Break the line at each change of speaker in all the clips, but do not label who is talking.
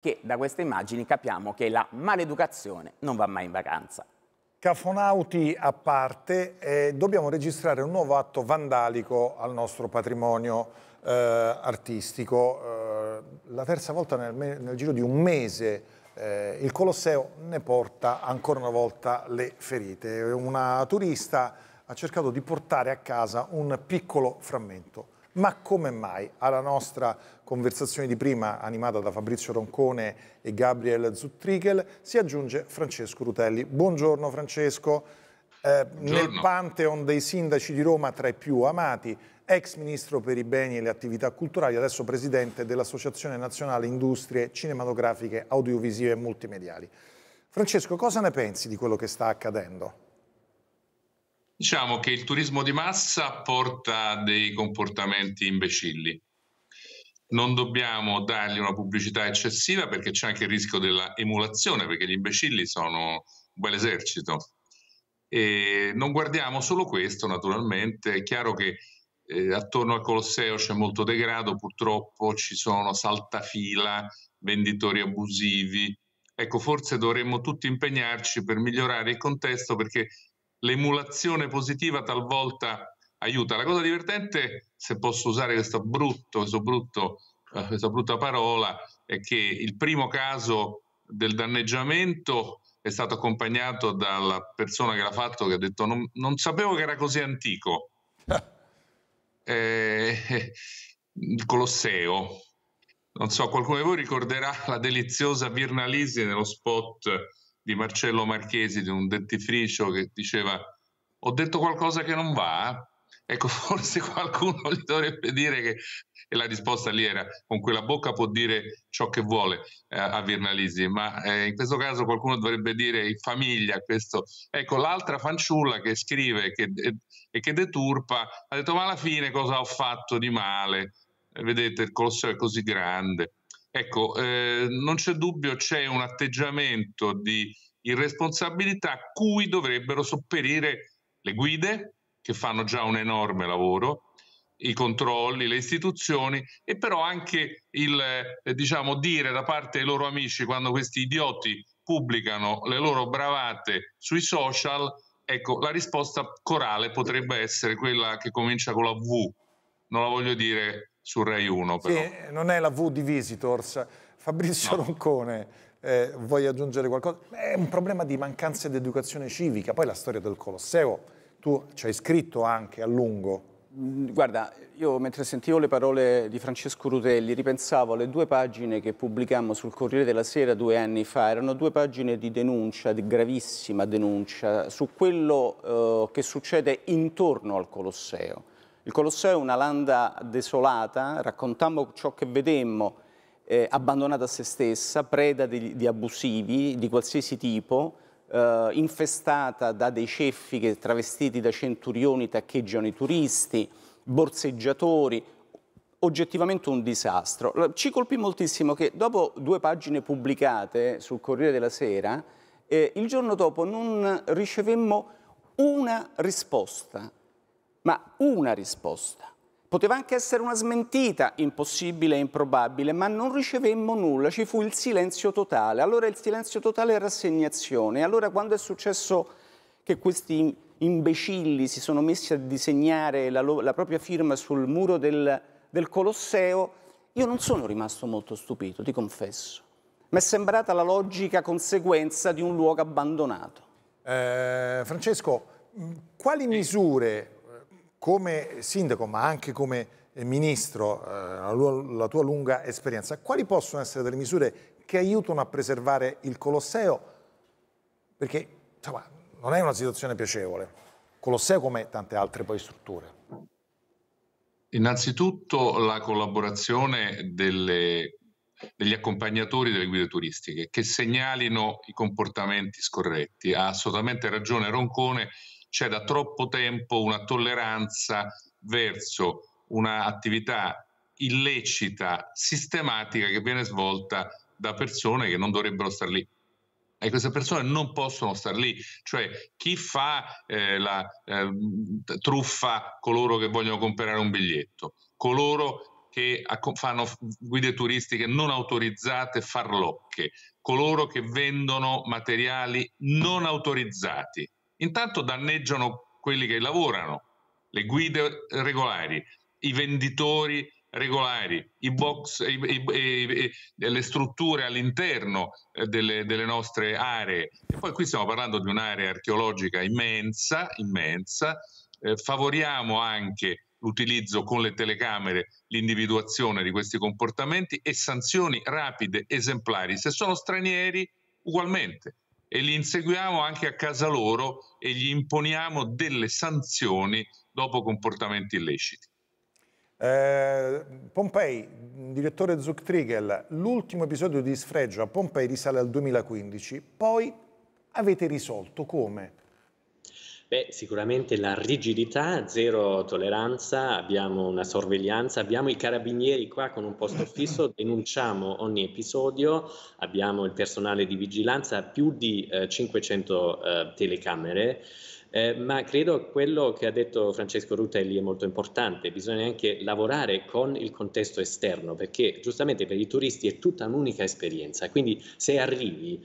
che da queste immagini capiamo che la maleducazione non va mai in vacanza.
Cafonauti a parte, eh, dobbiamo registrare un nuovo atto vandalico al nostro patrimonio eh, artistico. Eh, la terza volta nel, nel, giro di un mese eh, il Colosseo ne porta ancora una volta le ferite. Una turista ha cercato di portare a casa un piccolo frammento. Ma come mai alla nostra conversazione di prima, animata da Fabrizio Roncone e Gabriel Zuttrichel, si aggiunge Francesco Rutelli? Buongiorno Francesco, eh, nel Pantheon dei sindaci di Roma tra i più amati, ex ministro per i beni e le attività culturali, adesso presidente dell'Associazione Nazionale Industrie Cinematografiche, Audiovisive e Multimediali. Francesco, cosa ne pensi di quello che sta accadendo?
Diciamo che il turismo di massa porta dei comportamenti imbecilli. Non dobbiamo dargli una pubblicità eccessiva perché c'è anche il rischio della emulazione, perché gli imbecilli sono un bel esercito. E non guardiamo solo questo, naturalmente. È chiaro che eh, attorno al Colosseo c'è molto degrado, purtroppo ci sono saltafila, venditori abusivi. Ecco, forse dovremmo tutti impegnarci per migliorare il contesto perché l'emulazione positiva talvolta aiuta. La cosa divertente, se posso usare questo brutto, questo brutto, eh, questa brutta parola, è che il primo caso del danneggiamento è stato accompagnato dalla persona che l'ha fatto che ha detto non, non sapevo che era così antico. eh, il Colosseo. Non so, qualcuno di voi ricorderà la deliziosa Virna Lisi nello spot di Marcello Marchesi, di un dentifricio che diceva ho detto qualcosa che non va? Eh? Ecco, forse qualcuno gli dovrebbe dire che, e la risposta lì era, con quella bocca può dire ciò che vuole eh, a Virnalisi, ma eh, in questo caso qualcuno dovrebbe dire in famiglia questo. Ecco, l'altra fanciulla che scrive che, e, eh, e che deturpa ha detto, ma alla fine cosa ho fatto di male? Eh, vedete, il Colosseo è così grande. Ecco, eh, non c'è dubbio, c'è un atteggiamento di irresponsabilità cui dovrebbero sopperire le guide, che fanno già un enorme lavoro, i controlli, le istituzioni e però anche il eh, diciamo, dire da parte dei loro amici quando questi idioti pubblicano le loro bravate sui social, ecco, la risposta corale potrebbe essere quella che comincia con la V, non la voglio dire su Rai 1 però. Sì,
non è la V di Visitors, Fabrizio no. Roncone eh, vuoi aggiungere qualcosa? È un problema di mancanza di educazione civica. Poi la storia del Colosseo, tu ci hai scritto anche a lungo. Mm, guarda, io
mentre sentivo le parole di Francesco Rutelli ripensavo alle due pagine che pubblicammo sul Corriere della Sera due anni fa, erano due pagine di denuncia, di gravissima denuncia, su quello eh, che succede intorno al Colosseo. Il Colosseo è una landa desolata, raccontammo ciò che vedemmo, eh, abbandonata a se stessa, preda di, di abusivi di qualsiasi tipo, eh, infestata da dei ceffi che travestiti da centurioni taccheggiano i turisti, borseggiatori, oggettivamente un disastro. Ci colpì moltissimo che dopo due pagine pubblicate sul Corriere della Sera, eh, il giorno dopo non ricevemmo una risposta, ma una risposta. Poteva anche essere una smentita impossibile e improbabile, ma non ricevemmo nulla, ci fu il silenzio totale. Allora il silenzio totale è rassegnazione. Allora quando è successo che questi imbecilli si sono messi a disegnare la, la propria firma sul muro del, del Colosseo, io non sono rimasto molto stupito, ti confesso. Mi è sembrata la logica conseguenza di un luogo abbandonato. Eh,
Francesco, quali misure come sindaco ma anche come eh, ministro, eh, la tua lunga esperienza, quali possono essere delle misure che aiutano a preservare il Colosseo? Perché insomma, non è una situazione piacevole, Colosseo come tante altre poi strutture.
Innanzitutto la collaborazione delle, degli accompagnatori delle guide turistiche che segnalino i comportamenti scorretti. Ha assolutamente ragione Roncone c'è da troppo tempo una tolleranza verso un'attività illecita, sistematica che viene svolta da persone che non dovrebbero star lì. E queste persone non possono star lì, cioè chi fa eh, la eh, truffa coloro che vogliono comprare un biglietto, coloro che fanno guide turistiche non autorizzate farlocche, coloro che vendono materiali non autorizzati, Intanto danneggiano quelli che lavorano, le guide regolari, i venditori regolari, i box, i, i, i, le strutture all'interno eh, delle, delle, nostre aree. E poi qui stiamo parlando di un'area archeologica immensa, immensa. Eh, favoriamo anche l'utilizzo con le telecamere, l'individuazione di questi comportamenti e sanzioni rapide, esemplari. Se sono stranieri, ugualmente e li inseguiamo anche a casa loro e gli imponiamo delle sanzioni dopo comportamenti illeciti.
Eh, Pompei, direttore Zuck l'ultimo episodio di sfregio a Pompei risale al 2015, poi avete risolto come?
Beh, sicuramente la rigidità, zero tolleranza, abbiamo una sorveglianza, abbiamo i carabinieri qua con un posto fisso, denunciamo ogni episodio, abbiamo il personale di vigilanza, più di eh, 500 eh, telecamere. Eh, ma credo quello che ha detto Francesco Rutelli è molto importante, bisogna anche lavorare con il contesto esterno perché giustamente per i turisti è tutta un'unica esperienza, quindi se arrivi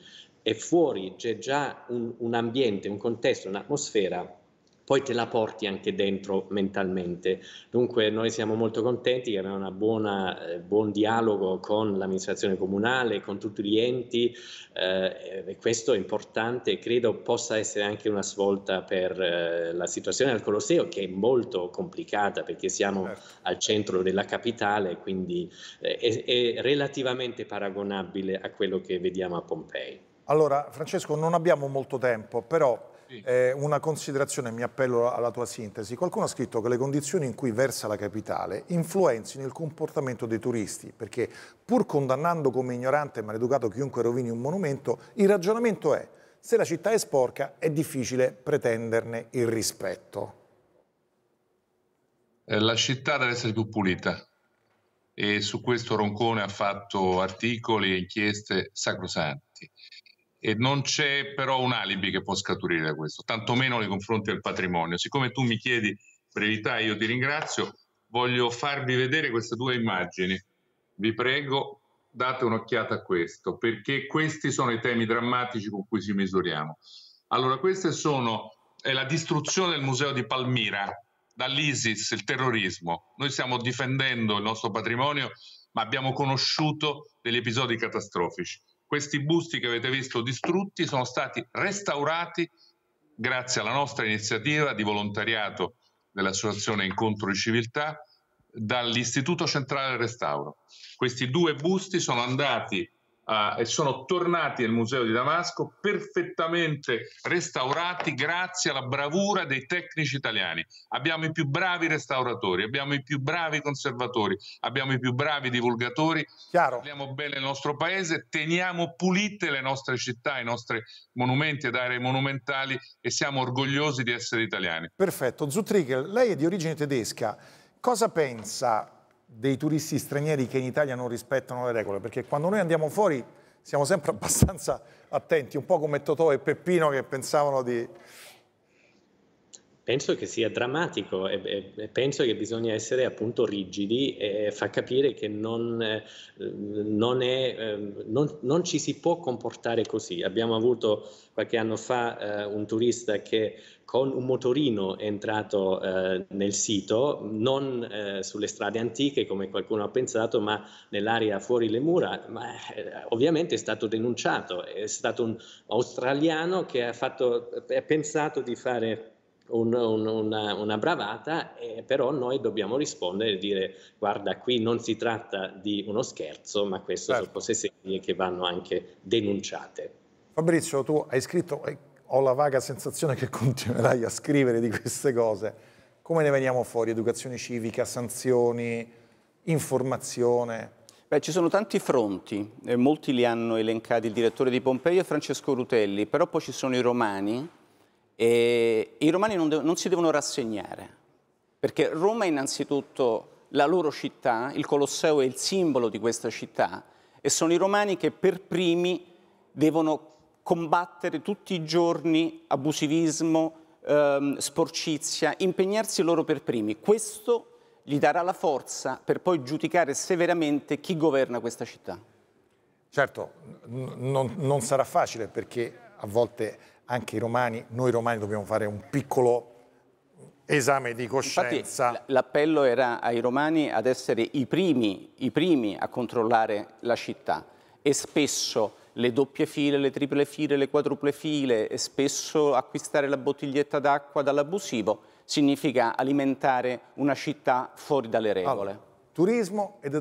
è fuori, c'è già un, un ambiente, un contesto, un'atmosfera poi te la porti anche dentro mentalmente. Dunque noi siamo molto contenti che abbiamo un eh, buon dialogo con l'amministrazione comunale, con tutti gli enti eh, e questo è importante e credo possa essere anche una svolta per eh, la situazione al Colosseo che è molto complicata perché siamo certo. al centro della capitale, quindi eh, è, è relativamente paragonabile a quello che vediamo a Pompei.
Allora, Francesco, non abbiamo molto tempo, però eh, una considerazione, mi appello alla tua sintesi. Qualcuno ha scritto che le condizioni in cui versa la capitale influenzino il comportamento dei turisti, perché pur condannando come ignorante e maleducato chiunque rovini un monumento, il ragionamento è, se la città è sporca è difficile pretenderne il rispetto.
Eh, la città deve essere più pulita e su questo Roncone ha fatto articoli e inchieste sacrosanti e non c'è però un alibi che può scaturire da questo, tantomeno nei confronti del patrimonio. Siccome tu mi chiedi brevità, io ti ringrazio, voglio farvi vedere queste due immagini. Vi prego, date un'occhiata a questo, perché questi sono i temi drammatici con cui ci misuriamo. Allora, queste sono la distruzione del museo di Palmira dall'ISIS, il terrorismo. Noi stiamo difendendo il nostro patrimonio, ma abbiamo conosciuto degli episodi catastrofici. Questi busti che avete visto distrutti sono stati restaurati grazie alla nostra iniziativa di volontariato dell'Associazione Incontro di Civiltà dall'Istituto Centrale del Restauro. Questi due busti sono andati Uh, e sono tornati al museo di Damasco perfettamente restaurati grazie alla bravura dei tecnici italiani. Abbiamo i più bravi restauratori, abbiamo i più bravi conservatori, abbiamo i più bravi divulgatori, Chiaro. parliamo bene il nostro paese, teniamo pulite le nostre città, i nostri monumenti ed aree monumentali e siamo orgogliosi di essere italiani.
Perfetto. Zutrigel, lei è di origine tedesca. Cosa pensa dei turisti stranieri che in Italia non rispettano le regole, perché quando noi andiamo fuori siamo sempre abbastanza attenti, un po' come Totò e Peppino che pensavano di
Penso che sia drammatico e, e, penso che bisogna essere appunto rigidi e far capire che non, eh, non, è, ehm, non, non ci si può comportare così. Abbiamo avuto qualche anno fa eh, un turista che con un motorino è entrato eh, nel sito, non eh, sulle strade antiche come qualcuno ha pensato, ma nell'area fuori le mura, ma eh, ovviamente è stato denunciato, è stato un australiano che ha, fatto, ha pensato di fare un, un, una, una, bravata, eh, però noi dobbiamo rispondere e dire guarda qui non si tratta di uno scherzo, ma queste certo. sono cose serie che vanno anche denunciate.
Fabrizio, tu hai scritto, eh, ho la vaga sensazione che continuerai a scrivere di queste cose. Come ne veniamo fuori? Educazione civica, sanzioni, informazione? Beh, ci sono tanti fronti,
eh, molti li hanno elencati il direttore di Pompei e Francesco Rutelli, però poi ci sono i romani, e I romani non, non si devono rassegnare, perché Roma è innanzitutto la loro città, il Colosseo è il simbolo di questa città e sono i romani che per primi devono combattere tutti i giorni abusivismo, ehm, sporcizia, impegnarsi loro per primi. Questo gli darà la forza
per poi giudicare
severamente
chi governa questa città. Certo, non, non sarà facile perché a volte anche i romani, noi romani dobbiamo fare un piccolo esame di coscienza.
l'appello era ai romani ad essere i primi, i primi a controllare la città e spesso le doppie file, le triple file, le quadruple file e spesso acquistare la bottiglietta d'acqua dall'abusivo significa alimentare una città fuori dalle regole. Allora,
turismo ed,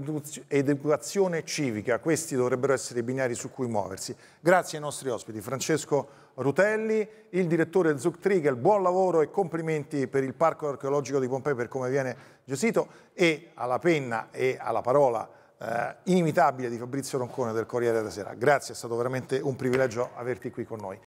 educazione civica. Questi dovrebbero essere i binari su cui muoversi. Grazie ai nostri ospiti, Francesco Rutelli, il direttore del Zug buon lavoro e complimenti per il Parco Archeologico di Pompei per come viene gestito e alla penna e alla parola eh, inimitabile di Fabrizio Roncone del Corriere della Sera. Grazie, è stato veramente un privilegio averti qui con noi.